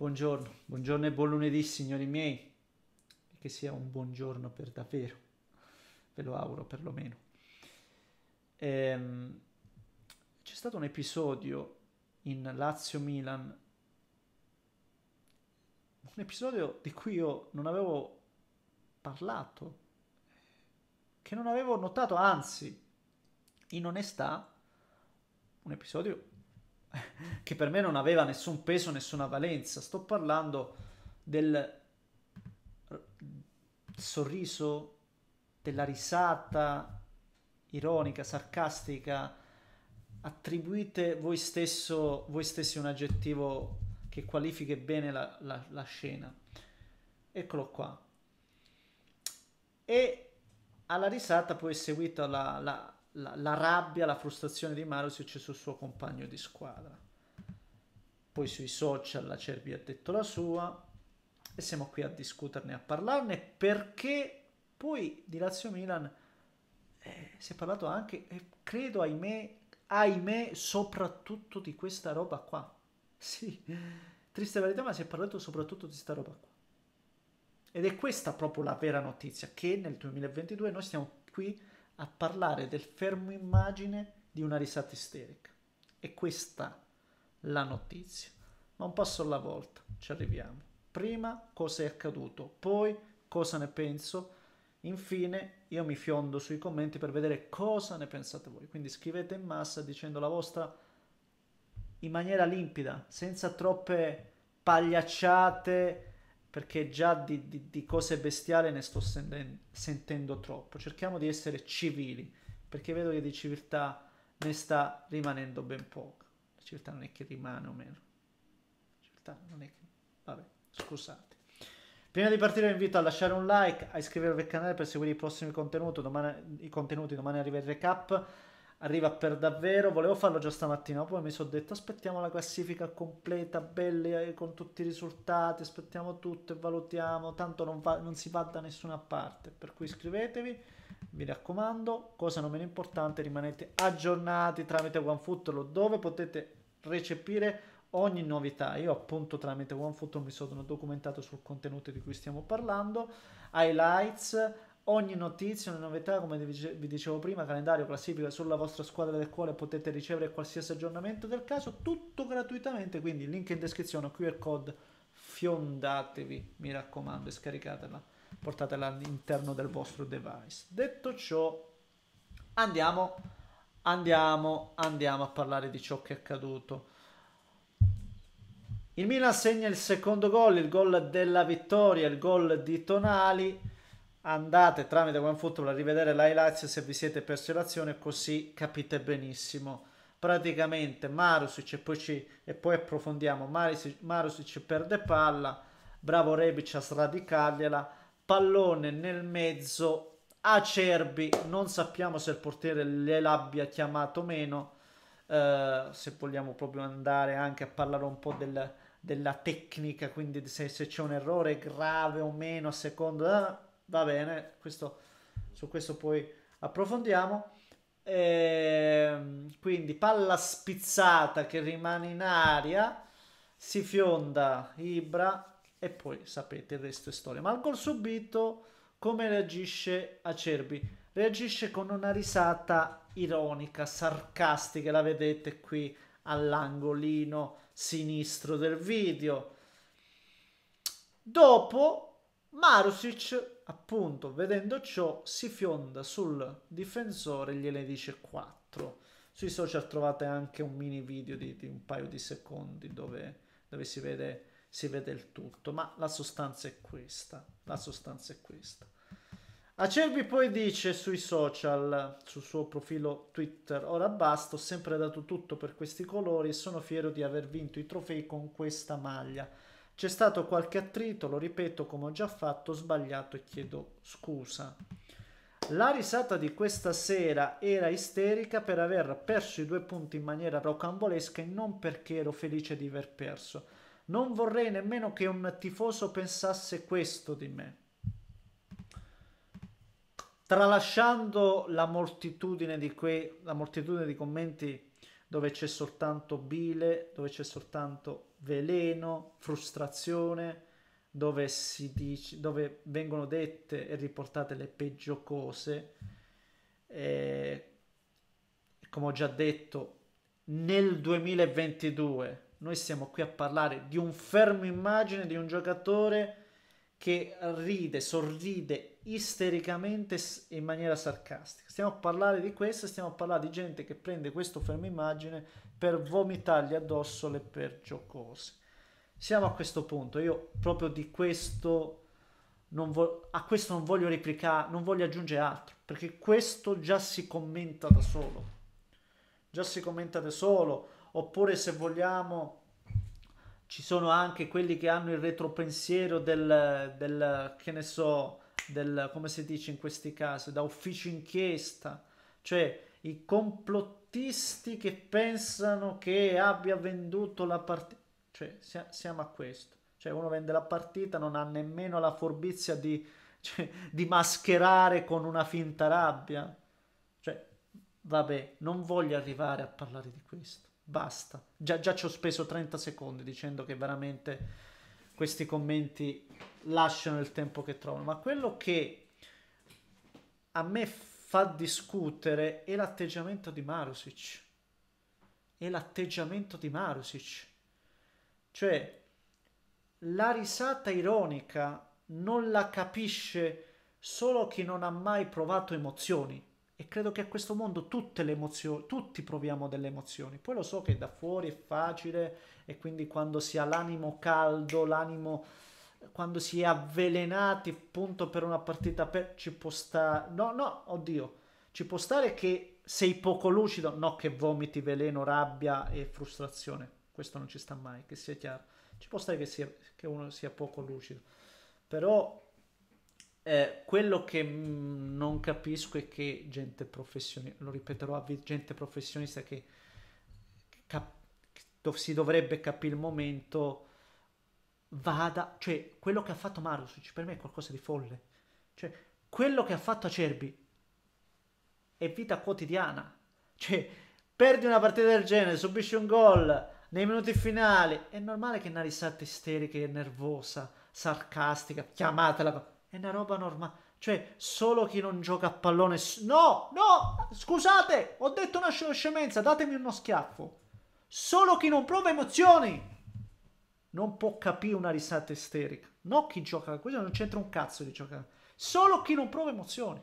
Buongiorno, buongiorno e buon lunedì signori miei, che sia un buongiorno per davvero, ve lo auguro perlomeno. Ehm, c'è stato un episodio in Lazio-Milan, un episodio di cui io non avevo parlato, che non avevo notato, anzi, in onestà, un episodio che per me non aveva nessun peso, nessuna valenza. Sto parlando del sorriso, della risata ironica, sarcastica. Attribuite voi, stesso, voi stessi un aggettivo che qualifichi bene la, la, la scena. Eccolo qua. E alla risata poi è seguita la, la la, la rabbia, la frustrazione di Mario Marusic sul suo compagno di squadra. Poi sui social la Cerbi ha detto la sua e siamo qui a discuterne, a parlarne perché poi di Lazio Milan eh, si è parlato anche, eh, credo ahimè, ahimè, soprattutto di questa roba qua. Sì, triste verità, ma si è parlato soprattutto di questa roba qua. Ed è questa proprio la vera notizia, che nel 2022 noi stiamo qui a parlare del fermo immagine di una risata isterica. E questa la notizia. Ma un passo alla volta ci arriviamo. Prima cosa è accaduto, poi cosa ne penso. Infine io mi fiondo sui commenti per vedere cosa ne pensate voi. Quindi scrivete in massa dicendo la vostra in maniera limpida, senza troppe pagliacciate perché già di, di, di cose bestiali ne sto senten- sentendo troppo. Cerchiamo di essere civili, perché vedo che di civiltà ne sta rimanendo ben poco. La civiltà non è che rimane o meno. La civiltà non è che... Vabbè, scusate. Prima di partire vi invito a lasciare un like, a iscrivervi al canale per seguire i prossimi contenuti. Domani, I contenuti domani arriva il recap arriva per davvero. Volevo farlo già stamattina, poi mi sono detto aspettiamo la classifica completa, belle eh, con tutti i risultati, aspettiamo tutto e valutiamo, tanto non, va, non si va da nessuna parte. Per cui iscrivetevi, mi raccomando, cosa non meno importante, rimanete aggiornati tramite OneFootball dove potete recepire ogni novità. Io appunto tramite OneFootball mi sono documentato sul contenuto di cui stiamo parlando, highlights ogni notizia, una novità, come vi dicevo prima, calendario, classifica sulla vostra squadra del cuore, potete ricevere qualsiasi aggiornamento del caso, tutto gratuitamente, quindi link in descrizione, QR code, fiondatevi, mi raccomando, e scaricatela, portatela all'interno del vostro device. Detto ciò, andiamo, andiamo, andiamo a parlare di ciò che è accaduto. Il Milan segna il secondo gol, il gol della vittoria, il gol di Tonali andate tramite OneFootball a rivedere l'highlights se vi siete persi l'azione così capite benissimo praticamente Marusic e poi, ci, e poi approfondiamo Marusic, Marusic perde palla bravo Rebic a sradicargliela pallone nel mezzo Acerbi non sappiamo se il portiere gliel'abbia chiamato o meno eh, se vogliamo proprio andare anche a parlare un po' del, della tecnica quindi se, se c'è un errore grave o meno a seconda eh, Va bene, questo, su questo poi approfondiamo. Ehm, quindi palla spizzata che rimane in aria, si fionda Ibra e poi sapete il resto è storia. Ma al gol subito come reagisce Acerbi? Reagisce con una risata ironica, sarcastica, la vedete qui all'angolino sinistro del video. Dopo Marusic, appunto, vedendo ciò, si fionda sul difensore e gliene dice 4. Sui social trovate anche un mini video di, di un paio di secondi dove, dove si, vede, si, vede, il tutto, ma la sostanza è questa. La sostanza è questa. Acerbi poi dice sui social, sul suo profilo Twitter, ora basta, ho sempre dato tutto per questi colori e sono fiero di aver vinto i trofei con questa maglia c'è stato qualche attrito, lo ripeto come ho già fatto, sbagliato e chiedo scusa. La risata di questa sera era isterica per aver perso i due punti in maniera rocambolesca e non perché ero felice di aver perso. Non vorrei nemmeno che un tifoso pensasse questo di me. Tralasciando la moltitudine di, que- la moltitudine di commenti dove c'è soltanto bile, dove c'è soltanto veleno, frustrazione, dove, dice, dove vengono dette e riportate le peggio cose. E, come ho già detto, nel 2022 noi siamo qui a parlare di un fermo immagine di un giocatore che ride, sorride istericamente in maniera sarcastica. Stiamo a parlare di questo, stiamo a parlare di gente che prende questo fermo immagine per vomitargli addosso le pergiocose. Siamo a questo punto, io proprio di questo non vo- a questo non voglio replicare, non voglio aggiungere altro, perché questo già si commenta da solo. Già si commenta da solo, oppure se vogliamo ci sono anche quelli che hanno il retropensiero del, del che ne so, del, come si dice in questi casi, da ufficio inchiesta, cioè i complottisti che pensano che abbia venduto la partita, cioè siamo a questo, cioè uno vende la partita, non ha nemmeno la forbizia di, cioè, di mascherare con una finta rabbia, cioè vabbè, non voglio arrivare a parlare di questo, basta, già, già ci ho speso 30 secondi dicendo che veramente questi commenti lasciano il tempo che trovano, ma quello che a me fa discutere è l'atteggiamento di Marusic. È l'atteggiamento di Marusic. Cioè, la risata ironica non la capisce solo chi non ha mai provato emozioni. E credo che a questo mondo tutte le emozioni, tutti proviamo delle emozioni. Poi lo so che da fuori è facile e quindi quando si ha l'animo caldo, l'animo quando si è avvelenati appunto per una partita per, ci può stare no no oddio ci può stare che sei poco lucido no che vomiti veleno rabbia e frustrazione questo non ci sta mai che sia chiaro ci può stare che, sia, che uno sia poco lucido però eh, quello che mm, non capisco è che gente professionista, lo ripeterò a gente professionista che cap- si dovrebbe capire il momento, vada, cioè quello che ha fatto Marusic per me è qualcosa di folle, cioè quello che ha fatto Acerbi è vita quotidiana, cioè perdi una partita del genere, subisci un gol nei minuti finali, è normale che Narissa risata isterica e nervosa, sarcastica, chiamatela è una roba normale. Cioè, solo chi non gioca a pallone... No, no, scusate, ho detto una scemenza, datemi uno schiaffo. Solo chi non prova emozioni non può capire una risata esterica. No chi gioca, questo non c'entra un cazzo di giocare. Solo chi non prova emozioni.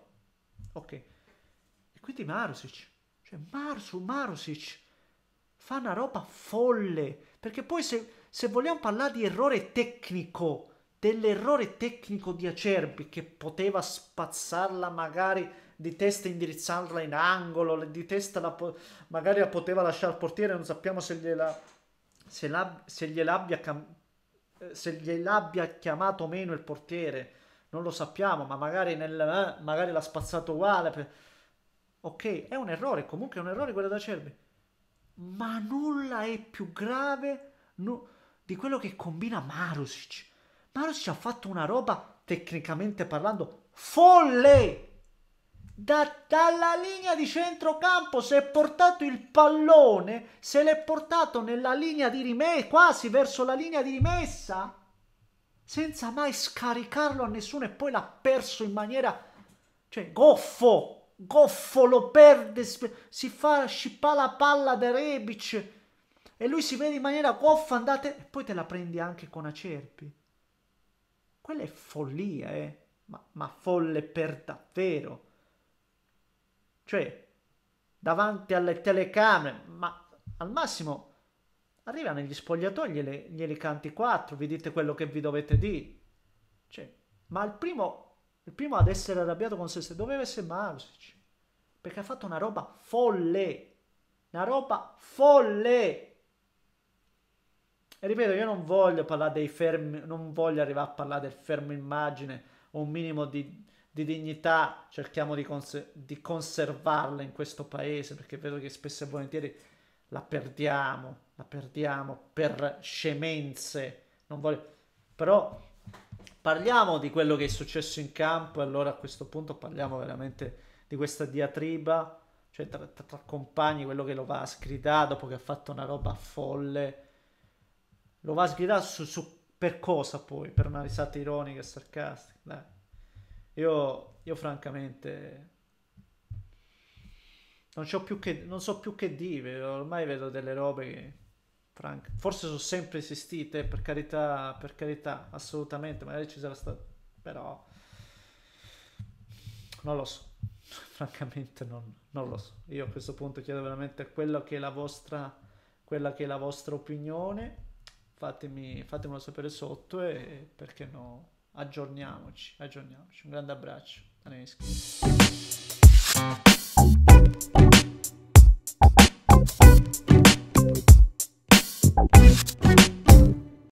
Ok. E quindi Marusic. Cioè, Marsu, Marusic fa una roba folle. Perché poi se, se vogliamo parlare di errore tecnico dell'errore tecnico di Acerbi che poteva spazzarla magari di testa indirizzarla in angolo, di testa la po- magari la poteva lasciare al portiere, non sappiamo se gliela, se la, se gliel'abbia, cam- se gliel'abbia chiamato meno il portiere, non lo sappiamo, ma magari, nel, eh, magari l'ha spazzato uguale. Per... Ok, è un errore, comunque è un errore quello da Acerbi. ma nulla è più grave no, di quello che combina Marusic Maros ci ha fatto una roba, tecnicamente parlando, folle! Da, dalla linea di centrocampo si è portato il pallone, se l'è portato nella linea di rimessa, quasi verso la linea di rimessa, senza mai scaricarlo a nessuno e poi l'ha perso in maniera, cioè, goffo, goffo, lo perde, si fa scippare la palla da Rebic e lui si vede in maniera goffa, andate, e poi te la prendi anche con Acerpi. Quella è follia, eh? Ma, ma folle per davvero. Cioè, davanti alle telecamere, ma al massimo arriva negli spogliatoi, gliele, gliele canti quattro, vi dite quello che vi dovete dire. Cioè, ma il primo, il primo ad essere arrabbiato con se stesso doveva essere Marusic, perché ha fatto una roba folle, una roba folle. E ripeto, io non voglio parlare dei fermi, non voglio arrivare a parlare del fermo immagine, un minimo di, di dignità, cerchiamo di, cons- di, conservarla in questo paese, perché vedo che spesso e volentieri la perdiamo, la perdiamo per scemenze, non voglio... Però parliamo di quello che è successo in campo e allora a questo punto parliamo veramente di questa diatriba, cioè tra, tra, compagni, quello che lo va a scridare dopo che ha fatto una roba folle lo va a sgridare su, su, per cosa poi? Per una risata ironica e sarcastica. Dai. Io, io francamente non, più che, non so più che dire, ormai vedo delle robe che franca, forse sono sempre esistite, per carità, per carità, assolutamente, magari ci sarà stato, però non lo so, francamente non, non, lo so. Io a questo punto chiedo veramente quella che è la vostra, quella che è la vostra opinione Fatemi, fatemelo sapere sotto e perché no, aggiorniamoci, aggiorniamoci. Un grande abbraccio, Daneschi.